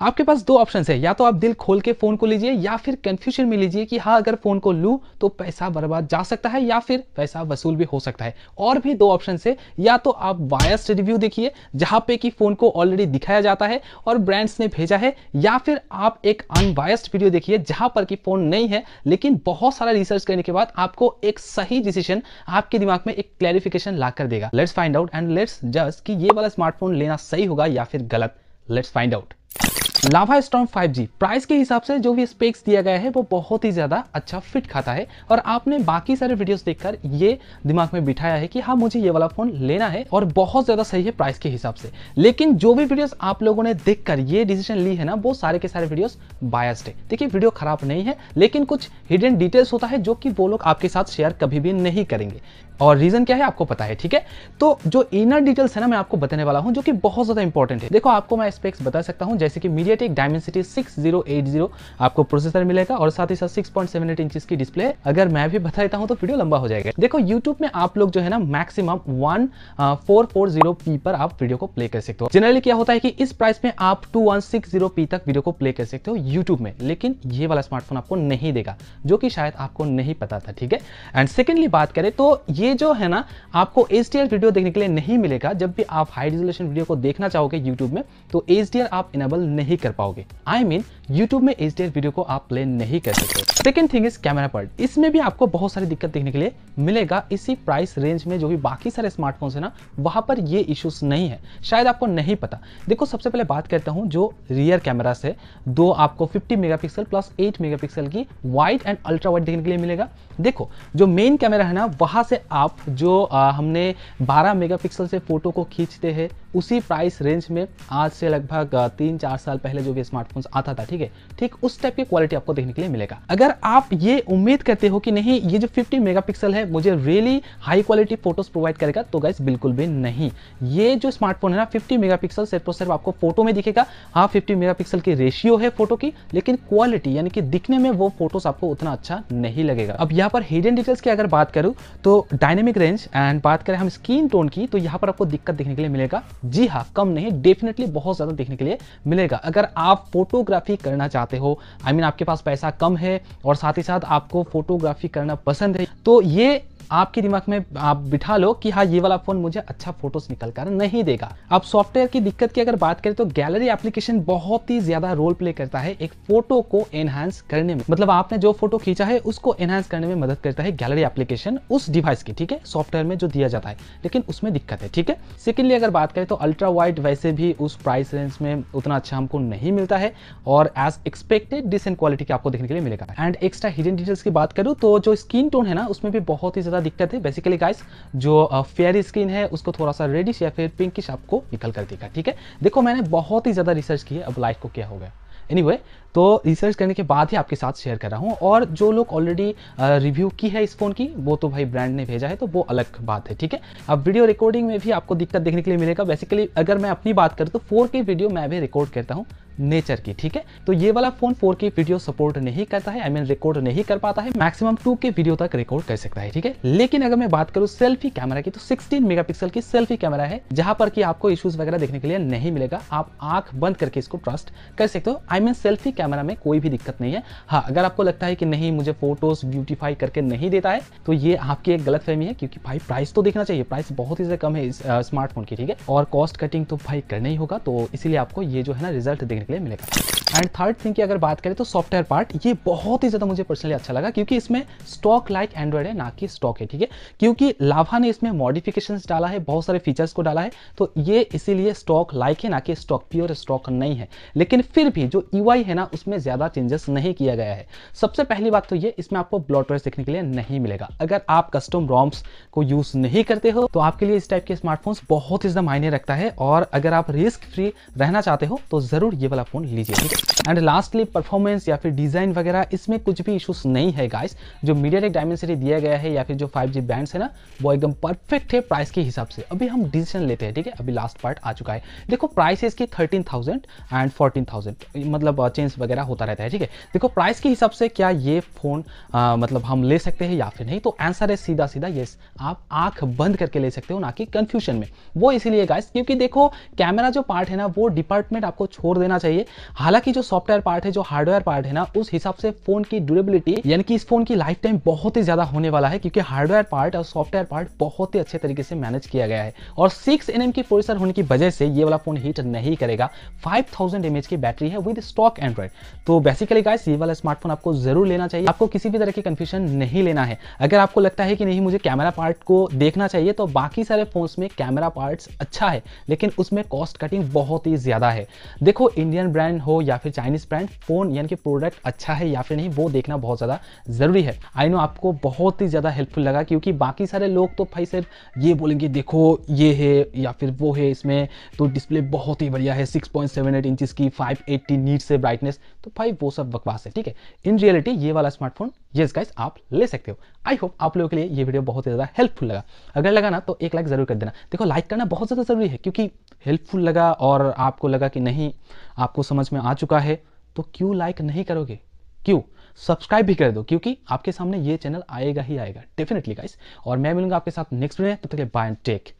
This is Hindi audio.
आपके पास दो ऑप्शन है या तो आप दिल खोल के फ़ोन को लीजिए या फिर कंफ्यूजन में लीजिए कि हाँ अगर फ़ोन को लू तो पैसा बर्बाद जा सकता है या फिर पैसा वसूल भी हो सकता है और भी दो ऑप्शन है या तो आप वायस्ट रिव्यू देखिए जहां पे कि फ़ोन को ऑलरेडी दिखाया जाता है और ब्रांड्स ने भेजा है या फिर आप एक अनबायस्ड वीडियो देखिए जहां पर कि फ़ोन नहीं है लेकिन बहुत सारा रिसर्च करने के बाद आपको एक सही डिसीजन आपके दिमाग में एक क्लैरिफिकेशन ला देगा let's find out and let's just कि ये वाला स्मार्टफोन लेना सही होगा या फिर गलत let's find out Lava five 5G price के हिसाब से जो भी स्पेक्स दिया गया है वो बहुत ही ज़्यादा अच्छा फिट खाता है और आपने बाकी सारे वीडियोस देखकर ये दिमाग में बिठाया है कि हाँ मुझे ये वाला फ़ोन लेना है और बहुत ज़्यादा सही है प्राइस के हिसाब से लेकिन जो भी वीडियोस आप लोगों ने देखकर ये डिसीजन ली है ना वो सारे के सारे वीडियो बायस्ड है देखिए वीडियो खराब नहीं है लेकिन कुछ हिडन डिटेल्स होता है जो कि वो लोग आपके साथ शेयर कभी भी नहीं करेंगे और रीज़न क्या है आपको पता है ठीक है तो जो इनर डिटेल्स है ना मैं आपको बताने वाला हूँ जो कि बहुत ज़्यादा इंपॉर्टेंट है देखो आपको मैं स्पेक्स बता सकता हूँ जैसे कि मीडिया मीडियाटेक डायमेंसिटी 6080 आपको प्रोसेसर मिलेगा और साथ ही साथ 6.78 इंच की डिस्प्ले अगर मैं भी बता देता हूँ तो वीडियो लंबा हो जाएगा देखो यूट्यूब में आप लोग जो है ना maximum one four four zero P पर आप वीडियो को प्ले कर सकते हो जनरली क्या होता है कि इस प्राइस में आप two one six zero P तक वीडियो को प्ले कर सकते हो यूट्यूब में लेकिन ये वाला स्मार्टफोन आपको नहीं देगा जो कि शायद आपको नहीं पता था ठीक है एंड सेकेंडली बात करें तो ये जो है ना आपको एच वीडियो देखने के लिए नहीं मिलेगा जब भी आप हाई रिजोल्यूशन वीडियो को देखना चाहोगे यूट्यूब में तो एच आप इनेबल नहीं कर पाओगे आई मीन यूट्यूब में एच वीडियो को आप प्ले नहीं कर सकते second thing is camera part इसमें भी आपको बहुत सारी दिक्कत देखने के लिए मिलेगा इसी प्राइस रेंज में जो भी बाकी सारे स्मार्टफोन्स है ना वहाँ पर ये इश्यूज नहीं है शायद आपको नहीं पता देखो सबसे पहले बात करता हूँ जो रियर कैमरा से दो आपको 50 मेगापिक्सल प्लस 8 मेगापिक्सल की वाइड एंड अल्ट्रा वाइड देखने के लिए मिलेगा देखो जो मेन कैमरा है ना वहाँ से आप जो आ, हमने बारह मेगा से फोटो को खींचते हैं उसी प्राइस रेंज में आज से लगभग तीन चार साल पहले जो भी स्मार्टफोन्स आता था ठीक है ठीक उस टाइप की क्वालिटी आपको देखने के लिए मिलेगा अगर अगर आप ये उम्मीद करते हो कि नहीं ये जो 50 मेगापिक्सल है मुझे really high quality photos provide करेगा तो गाइस बिल्कुल भी नहीं ये जो स्मार्टफोन है ना 50 मेगापिक्सल सिर्फ और सिर्फ आपको फोटो में दिखेगा हाँ 50 मेगापिक्सल की रेशियो है फोटो की लेकिन क्वालिटी यानी कि दिखने में वो फोटोज आपको उतना अच्छा नहीं लगेगा अब यहाँ पर हिडन डिटेल्स की अगर बात करूँ तो डायनेमिक रेंज एंड बात करें हम स्क्रीन टोन की तो यहाँ पर आपको दिक्कत देखने के लिए मिलेगा जी हाँ कम नहीं डेफिनेटली बहुत ज़्यादा देखने के लिए मिलेगा अगर आप फोटोग्राफी करना चाहते हो आई मीन आपके पास पैसा कम है और साथ ही साथ आपको फोटोग्राफी करना पसंद है तो ये आपके दिमाग में आप बिठा लो कि हाँ ये वाला फ़ोन मुझे अच्छा फोटोज निकल कर नहीं देगा अब सॉफ्टवेयर की दिक्कत की अगर बात करें तो गैलरी एप्लीकेशन बहुत ही ज़्यादा रोल प्ले करता है एक फोटो को एनहांस करने में मतलब आपने जो फोटो खींचा है उसको एनहांस करने में मदद करता है गैलरी एप्लीकेशन उस डिवाइस की ठीक है सॉफ्टवेयर में जो दिया जाता है लेकिन उसमें दिक्कत है ठीक है सेकेंडली अगर बात करें तो अल्ट्रा वाइड वैसे भी उस प्राइस रेंज में उतना अच्छा हमको नहीं मिलता है और एज एक्सपेक्टेड डिसेंट क्वालिटी के आपको देखने के लिए मिलेगा एंड एक्स्ट्रा हिडन डिटेल्स की बात करूँ तो जो स्क्रीन टोन है ना उसमें भी बहुत ही ज़्यादा दिक्कत है बेसिकली गाइस जो फेयर स्किन है उसको थोड़ा सा रेडिश या फिर पिंकिश आपको निकल कर दिखा ठीक है देखो मैंने बहुत ही ज़्यादा रिसर्च की है अब लाइफ को क्या हो गया एनीवे anyway, तो रिसर्च करने के बाद ही आपके साथ शेयर कर रहा हूँ और जो लोग ऑलरेडी रिव्यू की है इस फ़ोन की वो तो भाई ब्रांड ने भेजा है तो वो अलग बात है ठीक है अब वीडियो रिकॉर्डिंग में भी आपको दिक्कत देखने के लिए मिलेगा बेसिकली अगर मैं अपनी बात करूँ तो फोर वीडियो मैं भी रिकॉर्ड करता हूँ नेचर की ठीक है तो ये वाला फोन 4K वीडियो सपोर्ट नहीं करता है I I mean mean, record नहीं कर पाता है मैक्सिमम 2K वीडियो तक रिकॉर्ड कर सकता है ठीक है लेकिन अगर मैं बात करूँ सेल्फी कैमरा की तो 16 मेगापिक्सल की सेल्फी कैमरा है जहां पर कि आपको इश्यूज वगैरह देखने के लिए नहीं मिलेगा आप आंख बंद करके इसको ट्रस्ट कर सकते हो आई मीन सेल्फी कैमरा में कोई भी दिक्कत नहीं है हाँ अगर आपको लगता है कि नहीं मुझे फोटोज ब्यूटीफाई करके नहीं देता है तो ये आपकी एक गलत फहमी है क्योंकि भाई प्राइस तो देखना चाहिए प्राइस बहुत ही ज्यादा कम है स्मार्टफोन की ठीक है और कॉस्ट कटिंग तो भाई करना ही होगा तो इसीलिए आपको ये जो है ना रिजल्ट देखने देखने के लिए मिलेगा एंड थर्ड थिंग की अगर बात करें तो सॉफ्टवेयर पार्ट ये बहुत ही ज़्यादा मुझे पर्सनली अच्छा लगा क्योंकि इसमें स्टॉक लाइक एंड्रॉइड है ना कि स्टॉक है ठीक है क्योंकि लाभा ने इसमें मॉडिफिकेशन डाला है बहुत सारे फीचर्स को डाला है तो ये इसीलिए स्टॉक लाइक है ना कि स्टॉक प्योर स्टॉक नहीं है लेकिन फिर भी जो ई e है ना उसमें ज़्यादा चेंजेस नहीं किया गया है सबसे पहली बात तो ये इसमें आपको ब्लॉटवेयर देखने के लिए नहीं मिलेगा अगर आप कस्टम रॉम्स को यूज़ नहीं करते हो तो आपके लिए इस टाइप के स्मार्टफोन्स बहुत ही ज़्यादा मायने रखता है और अगर आप रिस्क फ्री रहना चाहते हो तो ज़रूर ये वाला फ़ोन लीजिए ठीक है एंड लास्टली परफॉर्मेंस या फिर डिज़ाइन वगैरह इसमें कुछ भी इशूज़ नहीं है गाइस जो मीडिया टेक डायमेंसिटी दिया गया है या फिर जो फाइव जी है ना वो एकदम परफेक्ट है प्राइस के हिसाब से अभी हम डिसीजन लेते हैं ठीक है अभी लास्ट पार्ट आ चुका है देखो प्राइस है इसकी थर्टीन एंड फोर्टीन मतलब चेंज uh, वगैरह होता रहता है ठीक है देखो प्राइस के हिसाब से क्या ये फ़ोन uh, मतलब हम ले सकते हैं या फिर नहीं तो आंसर है सीधा सीधा येस आप आंख बंद करके ले सकते हो ना कि कंफ्यूजन में वो इसीलिए गाइस क्योंकि देखो कैमरा जो पार्ट है ना वो डिपार्टमेंट आपको छोड़ देना चाहिए हालांकि जो सॉफ्टवेयर पार्ट है जो हार्डवेयर पार्ट है ना उस हिसाब से फोन की ड्यूरेबिलिटी यानी कि इस फोन की लाइफ टाइम बहुत ही ज्यादा होने वाला है क्योंकि हार्डवेयर पार्ट और सॉफ्टवेयर पार्ट बहुत ही अच्छे तरीके से मैनेज किया गया है और सिक्स एन की प्रोसेसर होने की वजह से ये वाला फोन हीट नहीं करेगा फाइव थाउजेंड की बैटरी है विद स्टॉक एंड्रॉइड तो बेसिकली गाइस ये वाला स्मार्टफोन आपको जरूर लेना चाहिए आपको किसी भी तरह की कंफ्यूजन नहीं लेना है अगर आपको लगता है कि नहीं मुझे कैमरा पार्ट को देखना चाहिए तो बाकी सारे फोन में कैमरा पार्ट अच्छा है लेकिन उसमें कॉस्ट कटिंग बहुत ही ज्यादा है देखो इन इंडियन ब्रांड हो या फिर चाइनीज ब्रांड फ़ोन यानी कि प्रोडक्ट अच्छा है या फिर नहीं वो देखना बहुत ज़्यादा ज़रूरी है आई नो आपको बहुत ही ज़्यादा हेल्पफुल लगा क्योंकि बाकी सारे लोग तो भाई सिर्फ ये बोलेंगे देखो ये है या फिर वो है इसमें तो डिस्प्ले बहुत ही बढ़िया है six point seven eight inches की फाइव एट्टी नीट से ब्राइटनेस तो भाई वो सब बकवास है ठीक है इन रियलिटी ये वाला स्मार्टफोन येस गाइस आप ले सकते हो आई होप आप लोगों के लिए ये वीडियो बहुत ज़्यादा हेल्पफुल लगा अगर लगा ना तो एक लाइक ज़रूर कर देना देखो लाइक करना बहुत ज़्यादा ज़रूरी है क्योंकि हेल्पफुल लगा और आपको लगा कि नहीं आपको समझ में आ चुका है तो क्यों लाइक नहीं करोगे क्यों सब्सक्राइब भी कर दो क्योंकि आपके सामने ये चैनल आएगा ही आएगा डेफिनेटली गाइस और मैं मिलूंगा आपके साथ नेक्स्ट वीडियो तब तक बाय एंड टेक